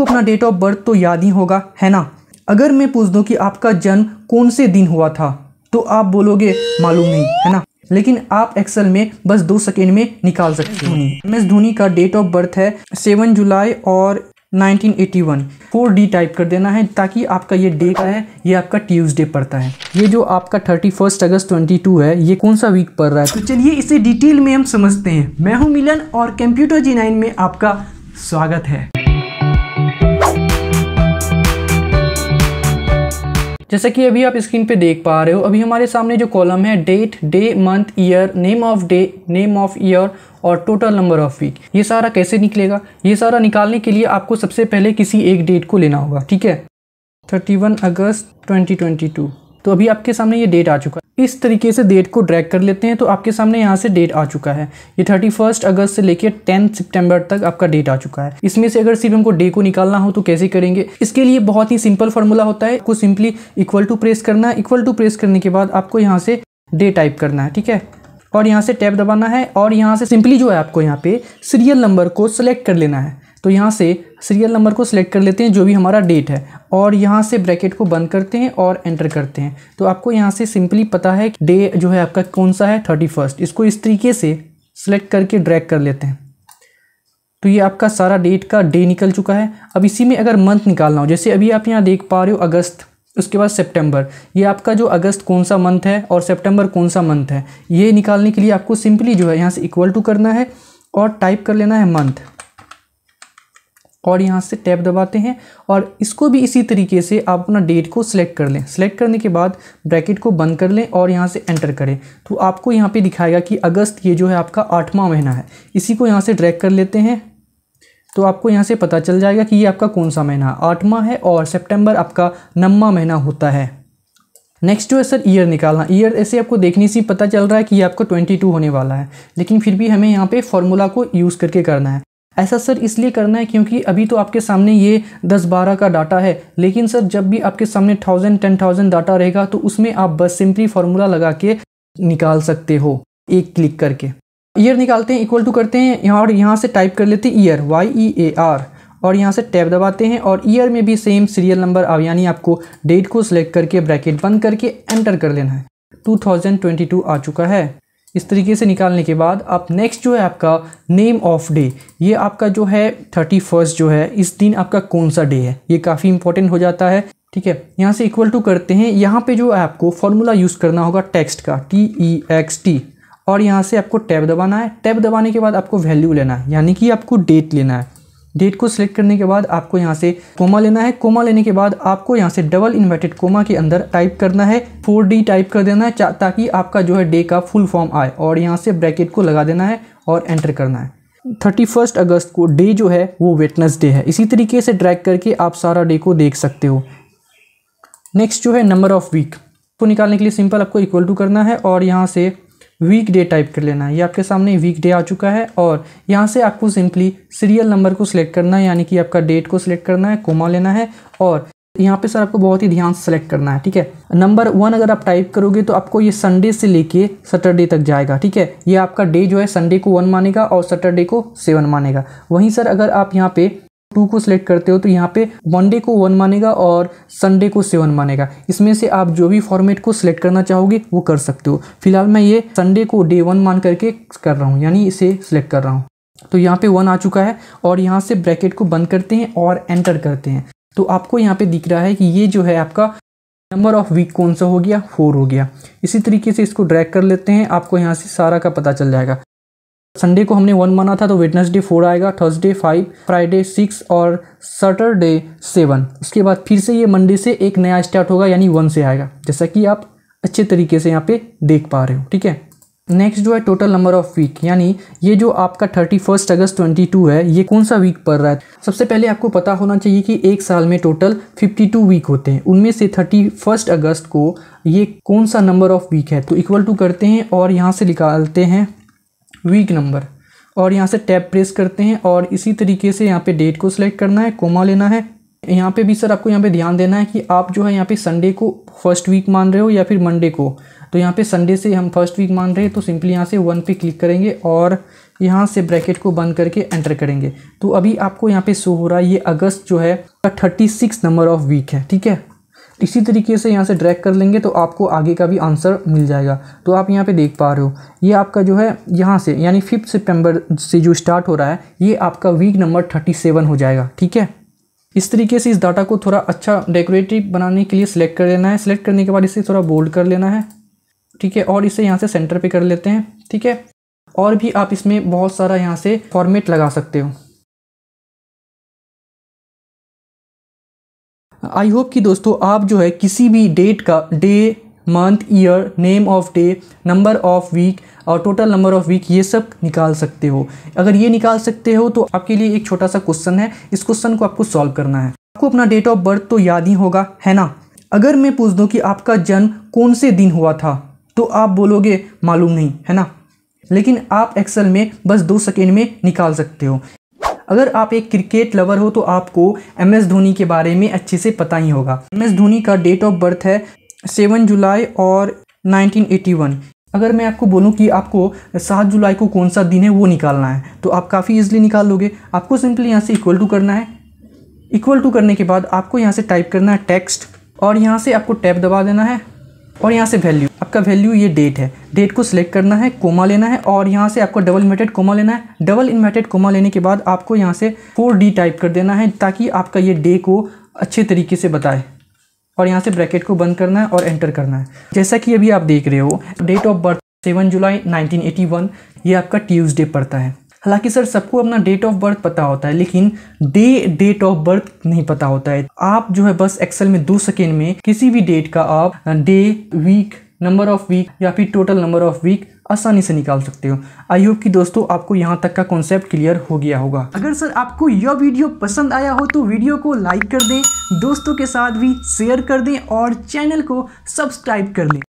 आपको अपना date of birth तो याद ही होगा है ना अगर मैं पूछ दूँ कि आपका जन्म कौन से दिन हुआ था तो आप बोलोगे मालूम नहीं है ना लेकिन आप एक्सेल में बस दो सेकेंड में निकाल सकते हो एम एस धोनी का डेट ऑफ बर्थ है सेवन जुलाई और 1981 फोर डी टाइप कर देना है ताकि आपका ये डे का है ये आपका ट्यूसडे पड़ता है ये जो आपका 31 अगस्त 22 है ये कौन सा वीक पड़ रहा है तो चलिए इसे डिटेल में हम समझते हैं मैं हूँ मिलन और कंप्यूटर जी नाइन में आपका स्वागत है जैसा कि अभी आप स्क्रीन पे देख पा रहे हो अभी हमारे सामने जो कॉलम है date day month year name of day name of year और टोटल नंबर ऑफ वीक ये सारा कैसे निकलेगा ये सारा निकालने के लिए आपको सबसे पहले किसी एक डेट को लेना होगा ठीक है थर्टी वन अगस्त ट्वेंटी ट्वेंटी टू तो अभी आपके सामने ये डेट आ चुका है इस तरीके से डेट को ड्रैग कर लेते हैं तो आपके सामने यहाँ से डेट आ चुका है ये थर्टी फर्स्ट अगस्त से लेकर टेंथ सितंबर तक आपका डेट आ चुका है इसमें से अगर सिर्फ हमको डे को निकालना हो तो कैसे करेंगे इसके लिए बहुत ही सिंपल फॉर्मूला होता है आपको सिंपली इक्वल टू प्रेस करना है इक्वल टू प्रेस करने के बाद आपको यहाँ से डे टाइप करना है ठीक है और यहाँ से टैप दबाना है और यहाँ से सिंपली जो है आपको यहाँ पे सीरियल नंबर को सेलेक्ट कर लेना है तो यहाँ से सीरियल नंबर को सिलेक्ट कर लेते हैं जो भी हमारा डेट है और यहाँ से ब्रैकेट को बंद करते हैं और एंटर करते हैं तो आपको यहाँ से सिंपली पता है डे जो है आपका कौन सा है थर्टी फर्स्ट इसको इस तरीके से सिलेक्ट करके ड्रैग कर लेते हैं तो ये आपका सारा डेट का डे निकल चुका है अब इसी में अगर मंथ निकालना हो जैसे अभी आप यहाँ देख पा रहे हो अगस्त उसके बाद सितंबर ये आपका जो अगस्त कौन सा मंथ है और सितंबर कौन सा मंथ है ये निकालने के लिए आपको सिंपली जो है यहाँ से इक्वल टू करना है और टाइप कर लेना है मंथ और यहाँ से टैब दबाते हैं और इसको भी इसी तरीके से आप अपना डेट को सिलेक्ट कर लें सेलेक्ट करने के बाद ब्रैकेट को बंद कर लें और यहाँ से एंटर करें तो आपको यहाँ पे दिखाएगा कि अगस्त ये जो है आपका आठवां महीना है इसी को यहाँ से ड्रैग कर लेते हैं तो आपको यहाँ से पता चल जाएगा कि ये आपका कौन सा महीना आठवां है और सेप्टेम्बर आपका नवा महीना होता है नेक्स्ट जो है सर ईयर निकालना ईयर ऐसे आपको देखने से पता चल रहा है कि ये आपको 22 होने वाला है लेकिन फिर भी हमें यहाँ पे फॉर्मूला को यूज़ करके करना है ऐसा सर इसलिए करना है क्योंकि अभी तो आपके सामने ये दस बारह का डाटा है लेकिन सर जब भी आपके सामने थाउजेंड टेन थाउजेंड डाटा रहेगा तो उसमें आप बस सिंपली फार्मूला लगा के निकाल सकते हो एक क्लिक करके ईयर निकालते हैं इक्वल टू करते हैं यहाँ और यहाँ से टाइप कर लेते हैं year Y E A R और यहाँ से टैब दबाते हैं और ईयर में भी सेम सीरियल नंबर यानी आपको डेट को सिलेक्ट करके ब्रैकेट बंद करके एंटर कर लेना है 2022 आ चुका है इस तरीके से निकालने के बाद आप नेक्स्ट जो है आपका नेम ऑफ डे ये आपका जो है थर्टी फर्स्ट जो है इस दिन आपका कौन सा डे है ये काफ़ी इंपॉर्टेंट हो जाता है ठीक है यहाँ से इक्वल टू करते हैं यहाँ पे जो है आपको फॉर्मूला यूज़ करना होगा टेक्स्ट का टी ई एक्स टी और यहाँ से आपको टैब दबाना है टैब दबाने के बाद आपको वैल्यू लेना है यानी कि आपको डेट लेना है डेट को सिलेक्ट करने के बाद आपको यहाँ से कोमा लेना है कोमा लेने के बाद आपको यहाँ से डबल इन्वर्टेड कोमा के अंदर टाइप करना है फोर टाइप कर देना है ताकि आपका जो है डे का फुल फॉर्म आए और यहाँ से ब्रैकेट को लगा देना है और एंटर करना है थर्टी फर्स्ट अगस्त को डे जो है वो डे है इसी तरीके से ड्रैक करके आप सारा डे को देख सकते हो नेक्स्ट जो है नंबर ऑफ़ वीक को निकालने के लिए सिंपल आपको इक्वल टू करना है और यहाँ से वीक डे टाइप कर लेना है ये आपके सामने वीक डे आ चुका है और यहाँ से आपको सिंपली सीरियल नंबर को सिलेक्ट करना है यानी कि आपका डेट को सिलेक्ट करना है कोमा लेना है और यहाँ पे सर आपको बहुत ही ध्यान से सेलेक्ट करना है ठीक है नंबर वन अगर आप टाइप करोगे तो आपको ये संडे से लेके सैटरडे तक जाएगा ठीक है ये आपका डे जो है संडे को वन मानेगा और सैटरडे को सेवन मानेगा वहीं सर अगर आप यहाँ पे टू को सिलेक्ट करते हो तो यहाँ पे मंडे को वन मानेगा और संडे को सेवन मानेगा इसमें से आप जो भी फॉर्मेट को सिलेक्ट करना चाहोगे वो कर सकते हो फिलहाल मैं ये संडे को डे वन मान करके कर रहा हूँ यानी इसे सिलेक्ट कर रहा हूँ तो यहाँ पे वन आ चुका है और यहाँ से ब्रैकेट को बंद करते हैं और एंटर करते हैं तो आपको यहाँ पे दिख रहा है कि ये जो है आपका नंबर ऑफ वीक कौन सा हो गया फोर हो गया इसी तरीके से इसको ड्रैग कर लेते हैं आपको यहाँ से सारा का पता चल जाएगा संडे को हमने वन माना था तो वेडनेसडे फोर आएगा थर्सडे फाइव फ्राइडे सिक्स और सटरडे सेवन उसके बाद फिर से ये मंडे से एक नया स्टार्ट होगा यानी वन से आएगा जैसा कि आप अच्छे तरीके से यहाँ पे देख पा रहे हो ठीक है नेक्स्ट जो है टोटल नंबर ऑफ वीक यानी ये जो आपका थर्टी फर्स्ट अगस्त ट्वेंटी टू है ये कौन सा वीक पड़ रहा है सबसे पहले आपको पता होना चाहिए कि एक साल में टोटल फिफ्टी टू वीक होते हैं उनमें से थर्टी फर्स्ट अगस्त को ये कौन सा नंबर ऑफ वीक है तो इक्वल टू करते हैं और यहाँ से निकालते हैं वीक नंबर और यहाँ से टैब प्रेस करते हैं और इसी तरीके से यहाँ पे डेट को सिलेक्ट करना है कोमा लेना है यहाँ पे भी सर आपको यहाँ पे ध्यान देना है कि आप जो है यहाँ पे संडे को फर्स्ट वीक मान रहे हो या फिर मंडे को तो यहाँ पे संडे से हम फर्स्ट वीक मान रहे हैं तो सिंपली यहाँ से वन पे क्लिक करेंगे और यहाँ से ब्रैकेट को बंद करके एंटर करेंगे तो अभी आपको यहाँ पे शो हो रहा है ये अगस्त जो है thirty six number of week है ठीक है इसी तरीके से यहाँ से ड्रैग कर लेंगे तो आपको आगे का भी आंसर मिल जाएगा तो आप यहाँ पे देख पा रहे हो ये आपका जो है यहाँ से यानी फिफ्थ सितंबर से जो स्टार्ट हो रहा है ये आपका वीक नंबर थर्टी सेवन हो जाएगा ठीक है इस तरीके से इस डाटा को थोड़ा अच्छा डेकोरेटिव बनाने के लिए सिलेक्ट कर लेना है सिलेक्ट करने के बाद इसे थोड़ा बोल्ड कर लेना है ठीक है और इसे यहाँ से सेंटर पर कर लेते हैं ठीक है और भी आप इसमें बहुत सारा यहाँ से फॉर्मेट लगा सकते हो आई होप कि दोस्तों आप जो है किसी भी डेट का day month year name of day number of week और टोटल नंबर ऑफ वीक ये सब निकाल सकते हो अगर ये निकाल सकते हो तो आपके लिए एक छोटा सा क्वेश्चन है इस क्वेश्चन को आपको सॉल्व करना है आपको अपना डेट ऑफ बर्थ तो याद ही होगा है ना अगर मैं पूछ दूँ कि आपका जन्म कौन से दिन हुआ था तो आप बोलोगे मालूम नहीं है ना लेकिन आप एक्सेल में बस दो सेकेंड में निकाल सकते हो अगर आप एक क्रिकेट लवर हो तो आपको एम एस धोनी के बारे में अच्छे से पता ही होगा एम एस धोनी का डेट ऑफ बर्थ है सेवन जुलाई और नाइनटीन एटी वन अगर मैं आपको बोलूं कि आपको सात जुलाई को कौन सा दिन है वो निकालना है तो आप काफ़ी ईजिली निकाल लोगे आपको सिंपली यहाँ से इक्वल टू करना है इक्वल टू करने के बाद आपको यहाँ से टाइप करना है टेक्स्ट और यहाँ से आपको टैप दबा देना है और यहाँ से वैल्यू आपका वैल्यू ये डेट है डेट को सिलेक्ट करना है कोमा लेना है और यहाँ से आपको डबल इन्वर्टेड कोमा लेना है डबल इन्वर्टेड कोमा लेने के बाद आपको यहाँ से फोर डी टाइप कर देना है ताकि आपका ये डे को अच्छे तरीके से बताए और यहाँ से ब्रैकेट को बंद करना है और एंटर करना है जैसा कि अभी आप देख रहे हो डेट ऑफ बर्थ सेवन जुलाई नाइनटीन ये आपका ट्यूजडे पड़ता है हालांकि सर सबको अपना डेट ऑफ बर्थ पता होता है लेकिन डे डेट ऑफ बर्थ नहीं पता होता है आप जो है बस एक्सेल में दो सेकेंड में किसी भी डेट का आप day week number of week या फिर टोटल नंबर ऑफ़ वीक आसानी से निकाल सकते हो आई होप कि दोस्तों आपको यहाँ तक का कॉन्सेप्ट क्लियर हो गया होगा अगर सर आपको यह वीडियो पसंद आया हो तो वीडियो को लाइक कर दें दोस्तों के साथ भी शेयर कर दें और चैनल को सब्सक्राइब कर लें